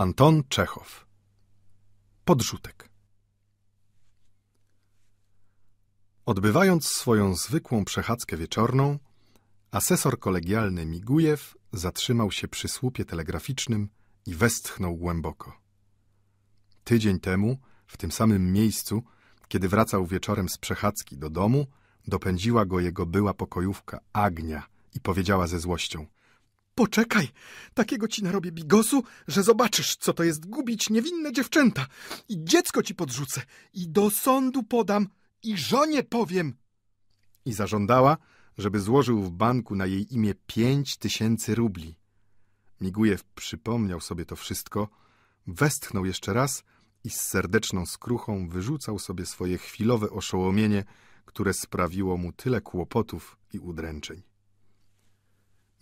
Anton Czechow Podrzutek Odbywając swoją zwykłą przechadzkę wieczorną, asesor kolegialny Migujew zatrzymał się przy słupie telegraficznym i westchnął głęboko. Tydzień temu, w tym samym miejscu, kiedy wracał wieczorem z przechadzki do domu, dopędziła go jego była pokojówka Agnia i powiedziała ze złością – Poczekaj, takiego ci narobię bigosu, że zobaczysz, co to jest gubić niewinne dziewczęta. I dziecko ci podrzucę, i do sądu podam, i żonie powiem. I zażądała, żeby złożył w banku na jej imię pięć tysięcy rubli. Migujew przypomniał sobie to wszystko, westchnął jeszcze raz i z serdeczną skruchą wyrzucał sobie swoje chwilowe oszołomienie, które sprawiło mu tyle kłopotów i udręczeń.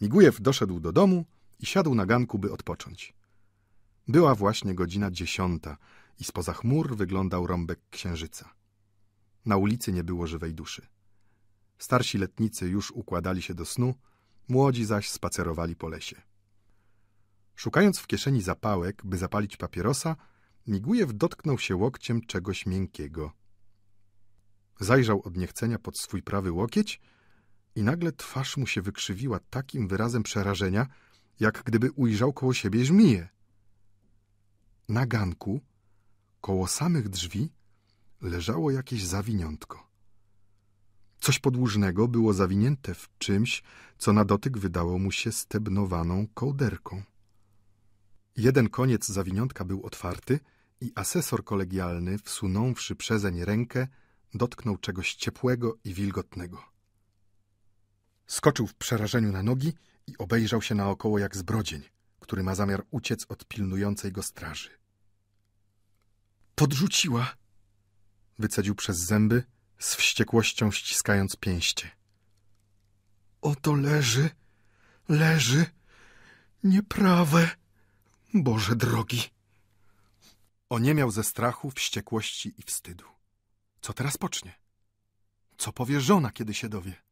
Migujew doszedł do domu i siadł na ganku, by odpocząć. Była właśnie godzina dziesiąta i spoza chmur wyglądał rąbek księżyca. Na ulicy nie było żywej duszy. Starsi letnicy już układali się do snu, młodzi zaś spacerowali po lesie. Szukając w kieszeni zapałek, by zapalić papierosa, Migujew dotknął się łokciem czegoś miękkiego. Zajrzał od niechcenia pod swój prawy łokieć i nagle twarz mu się wykrzywiła takim wyrazem przerażenia, jak gdyby ujrzał koło siebie żmiję. Na ganku, koło samych drzwi, leżało jakieś zawiniątko. Coś podłużnego było zawinięte w czymś, co na dotyk wydało mu się stebnowaną kołderką. Jeden koniec zawiniątka był otwarty i asesor kolegialny, wsunąwszy przezeń rękę, dotknął czegoś ciepłego i wilgotnego. Skoczył w przerażeniu na nogi i obejrzał się naokoło jak zbrodzień, który ma zamiar uciec od pilnującej go straży. Podrzuciła! Wycedził przez zęby, z wściekłością ściskając pięście. Oto leży, leży, nieprawe, Boże drogi! Oniemiał ze strachu, wściekłości i wstydu. Co teraz pocznie? Co powie żona, kiedy się dowie?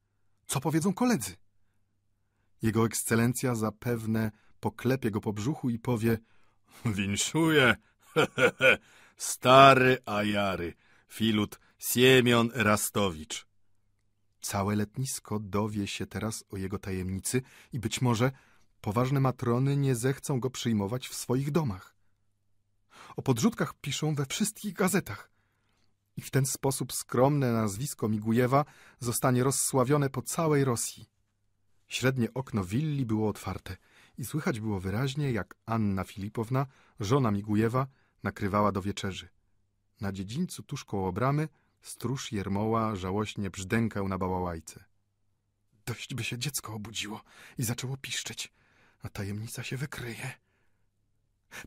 Co powiedzą koledzy? Jego ekscelencja zapewne poklepie go po brzuchu i powie Winszuję, stary ajary, filut Siemion Rastowicz. Całe letnisko dowie się teraz o jego tajemnicy i być może poważne matrony nie zechcą go przyjmować w swoich domach. O podrzutkach piszą we wszystkich gazetach i w ten sposób skromne nazwisko Migujewa zostanie rozsławione po całej Rosji. Średnie okno willi było otwarte i słychać było wyraźnie, jak Anna Filipowna, żona Migujewa, nakrywała do wieczerzy. Na dziedzińcu tuż koło bramy stróż Jermoła żałośnie brzdękał na bałałajce. Dość by się dziecko obudziło i zaczęło piszczeć, a tajemnica się wykryje.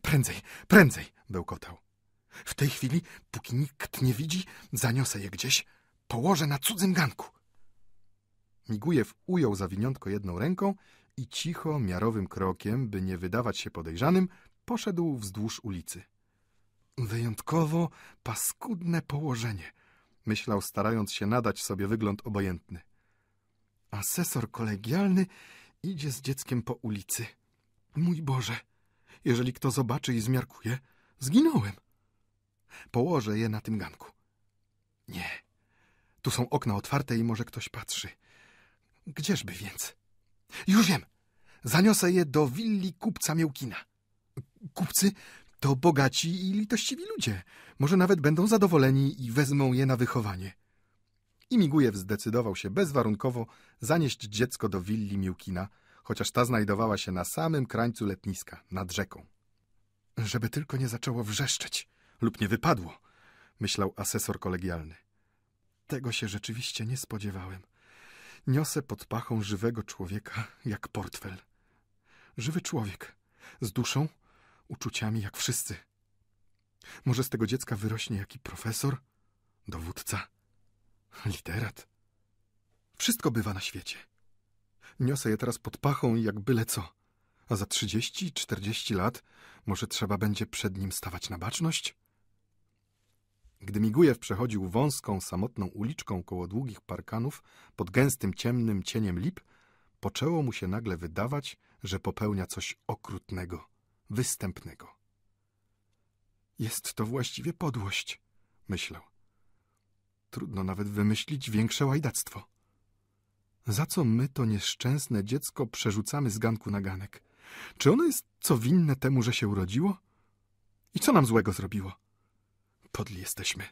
Prędzej, prędzej, bełkotał. W tej chwili, póki nikt nie widzi, zaniosę je gdzieś, położę na cudzym ganku. Migujew ujął zawiniątko jedną ręką i cicho, miarowym krokiem, by nie wydawać się podejrzanym, poszedł wzdłuż ulicy. Wyjątkowo paskudne położenie, myślał, starając się nadać sobie wygląd obojętny. Asesor kolegialny idzie z dzieckiem po ulicy. Mój Boże, jeżeli kto zobaczy i zmiarkuje, zginąłem. Położę je na tym ganku. Nie. Tu są okna otwarte i może ktoś patrzy. Gdzieżby więc? Już wiem. Zaniosę je do willi kupca Miłkina. Kupcy to bogaci i litościwi ludzie. Może nawet będą zadowoleni i wezmą je na wychowanie. I Migujew zdecydował się bezwarunkowo zanieść dziecko do willi Miłkina, chociaż ta znajdowała się na samym krańcu letniska, nad rzeką. Żeby tylko nie zaczęło wrzeszczeć, lub nie wypadło, myślał asesor kolegialny. Tego się rzeczywiście nie spodziewałem. Niosę pod pachą żywego człowieka jak portfel. Żywy człowiek, z duszą, uczuciami jak wszyscy. Może z tego dziecka wyrośnie jaki profesor, dowódca, literat. Wszystko bywa na świecie. Niosę je teraz pod pachą jak byle co. A za trzydzieści, czterdzieści lat może trzeba będzie przed nim stawać na baczność? Gdy Migujew przechodził wąską, samotną uliczką koło długich parkanów, pod gęstym, ciemnym cieniem lip, poczęło mu się nagle wydawać, że popełnia coś okrutnego, występnego. Jest to właściwie podłość, myślał. Trudno nawet wymyślić większe łajdactwo. Za co my to nieszczęsne dziecko przerzucamy z ganku na ganek? Czy ono jest co winne temu, że się urodziło? I co nam złego zrobiło? Podli jesteśmy.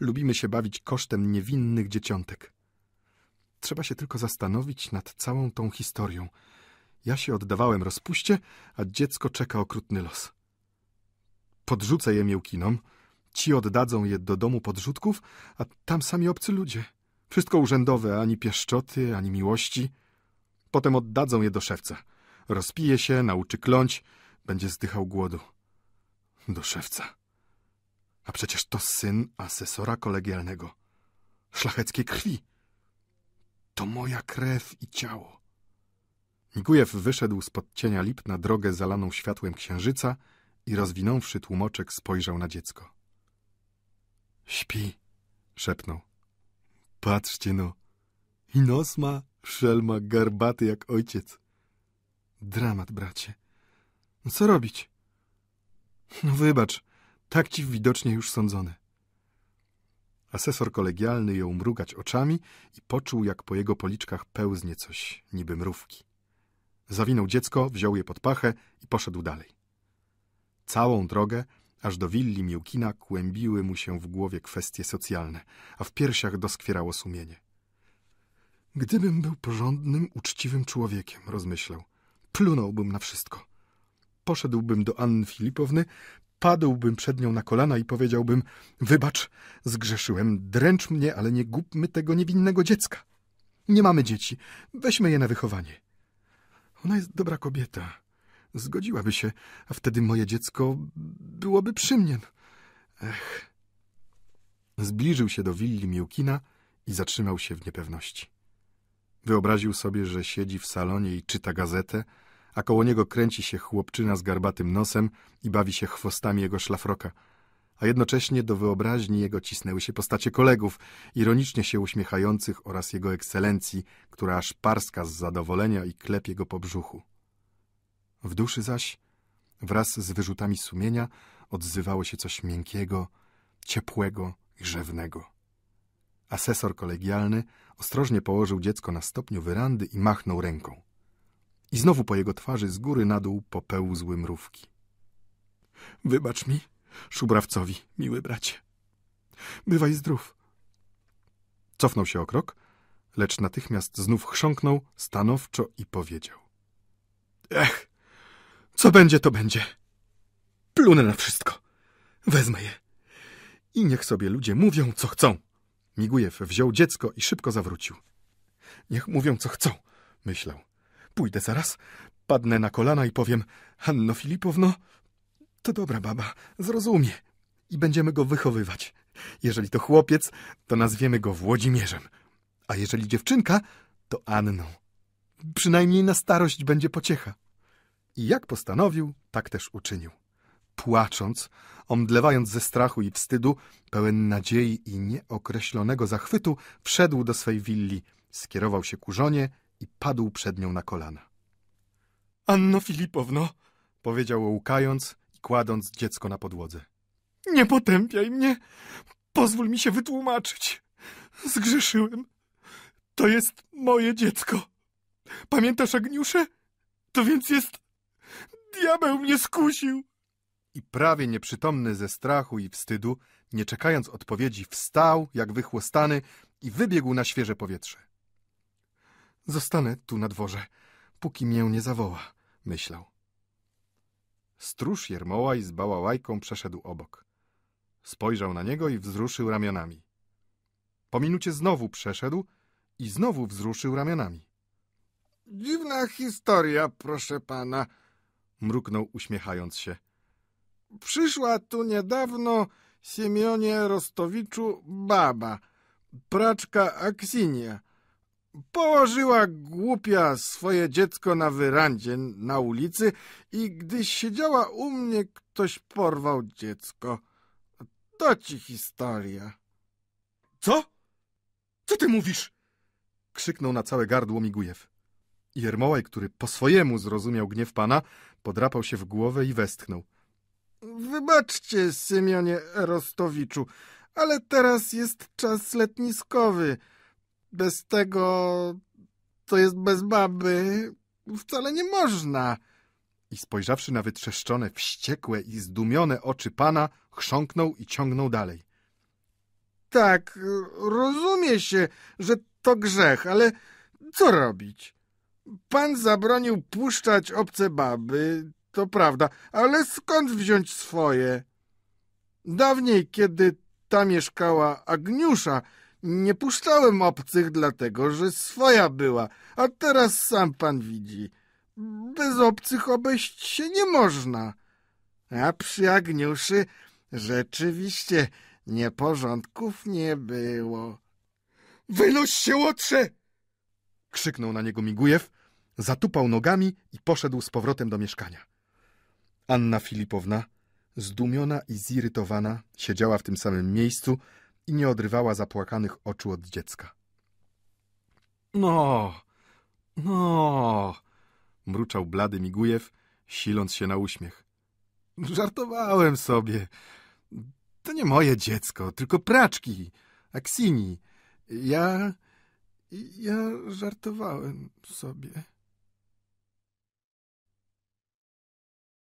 Lubimy się bawić kosztem niewinnych dzieciątek. Trzeba się tylko zastanowić nad całą tą historią. Ja się oddawałem rozpuście, a dziecko czeka okrutny los. Podrzucę je miłkinom, ci oddadzą je do domu podrzutków, a tam sami obcy ludzie. Wszystko urzędowe, ani pieszczoty, ani miłości. Potem oddadzą je do szewca. Rozpije się, nauczy kląć, będzie zdychał głodu. Do szewca. A przecież to syn asesora kolegialnego. Szlacheckie krwi. To moja krew i ciało. Migujew wyszedł spod cienia lip na drogę zalaną światłem księżyca i rozwinąwszy tłumoczek spojrzał na dziecko. Śpi, szepnął. Patrzcie no, i nos ma, szelma, garbaty jak ojciec. Dramat, bracie. No co robić? No wybacz, tak ci widocznie już sądzone. Asesor kolegialny jął mrugać oczami i poczuł, jak po jego policzkach pełznie coś, niby mrówki. Zawinął dziecko, wziął je pod pachę i poszedł dalej. Całą drogę, aż do willi Miłkina, kłębiły mu się w głowie kwestie socjalne, a w piersiach doskwierało sumienie. Gdybym był porządnym, uczciwym człowiekiem, rozmyślał, plunąłbym na wszystko. Poszedłbym do Anny Filipowny, padłbym przed nią na kolana i powiedziałbym: Wybacz, zgrzeszyłem, dręcz mnie, ale nie gubmy tego niewinnego dziecka. Nie mamy dzieci, weźmy je na wychowanie. Ona jest dobra kobieta, zgodziłaby się, a wtedy moje dziecko byłoby przy mnie. Ech. Zbliżył się do willi Miłkina i zatrzymał się w niepewności. Wyobraził sobie, że siedzi w salonie i czyta gazetę, a koło niego kręci się chłopczyna z garbatym nosem i bawi się chwostami jego szlafroka. A jednocześnie do wyobraźni jego cisnęły się postacie kolegów, ironicznie się uśmiechających oraz jego ekscelencji, która aż parska z zadowolenia i klepie go po brzuchu. W duszy zaś, wraz z wyrzutami sumienia, odzywało się coś miękkiego, ciepłego i rzewnego. Asesor kolegialny ostrożnie położył dziecko na stopniu werandy i machnął ręką. I znowu po jego twarzy z góry na dół popełzły mrówki. Wybacz mi, szubrawcowi, miły bracie. Bywaj zdrów. Cofnął się o krok, lecz natychmiast znów chrząknął stanowczo i powiedział. Ech, co będzie, to będzie. Plunę na wszystko. Wezmę je. I niech sobie ludzie mówią, co chcą. Migujew wziął dziecko i szybko zawrócił. Niech mówią, co chcą, myślał. Pójdę zaraz, padnę na kolana i powiem: Hanno Filipowno, to dobra baba, zrozumie. I będziemy go wychowywać. Jeżeli to chłopiec, to nazwiemy go Włodzimierzem. A jeżeli dziewczynka, to Anną. Przynajmniej na starość będzie pociecha. I jak postanowił, tak też uczynił. Płacząc, omdlewając ze strachu i wstydu, pełen nadziei i nieokreślonego zachwytu, wszedł do swej willi, skierował się ku żonie i padł przed nią na kolana. Anno Filipowno, powiedział łkając i kładąc dziecko na podłodze. Nie potępiaj mnie. Pozwól mi się wytłumaczyć. Zgrzeszyłem. To jest moje dziecko. Pamiętasz Agniuszę? To więc jest... Diabeł mnie skusił. I prawie nieprzytomny ze strachu i wstydu, nie czekając odpowiedzi, wstał, jak wychłostany, i wybiegł na świeże powietrze. Zostanę tu na dworze, póki mię nie zawoła, myślał. Stróż Jermołaj z bałałajką przeszedł obok. Spojrzał na niego i wzruszył ramionami. Po minucie znowu przeszedł i znowu wzruszył ramionami. Dziwna historia, proszę pana, mruknął uśmiechając się. Przyszła tu niedawno Siemionie Rostowiczu baba, praczka Aksinia Położyła głupia swoje dziecko na wyrandzie na ulicy i gdy siedziała u mnie, ktoś porwał dziecko. To ci historia. Co? Co ty mówisz? Krzyknął na całe gardło Migujew. Jermołaj, który po swojemu zrozumiał gniew pana, podrapał się w głowę i westchnął. Wybaczcie, Symionie Rostowiczu, ale teraz jest czas letniskowy. Bez tego, to jest bez baby, wcale nie można. I spojrzawszy na wytrzeszczone, wściekłe i zdumione oczy pana, chrząknął i ciągnął dalej. Tak, rozumie się, że to grzech, ale co robić? Pan zabronił puszczać obce baby, to prawda, ale skąd wziąć swoje? Dawniej, kiedy ta mieszkała Agniusza, nie puszczałem obcych dlatego, że swoja była, a teraz sam pan widzi. Bez obcych obejść się nie można. A przy Agniuszy rzeczywiście nieporządków nie było. Wynoś się, łotrze! Krzyknął na niego Migujew, zatupał nogami i poszedł z powrotem do mieszkania. Anna Filipowna, zdumiona i zirytowana, siedziała w tym samym miejscu, i nie odrywała zapłakanych oczu od dziecka. No, no, mruczał blady Migujew, siląc się na uśmiech. Żartowałem sobie. To nie moje dziecko, tylko praczki, Aksini. Ja... ja żartowałem sobie.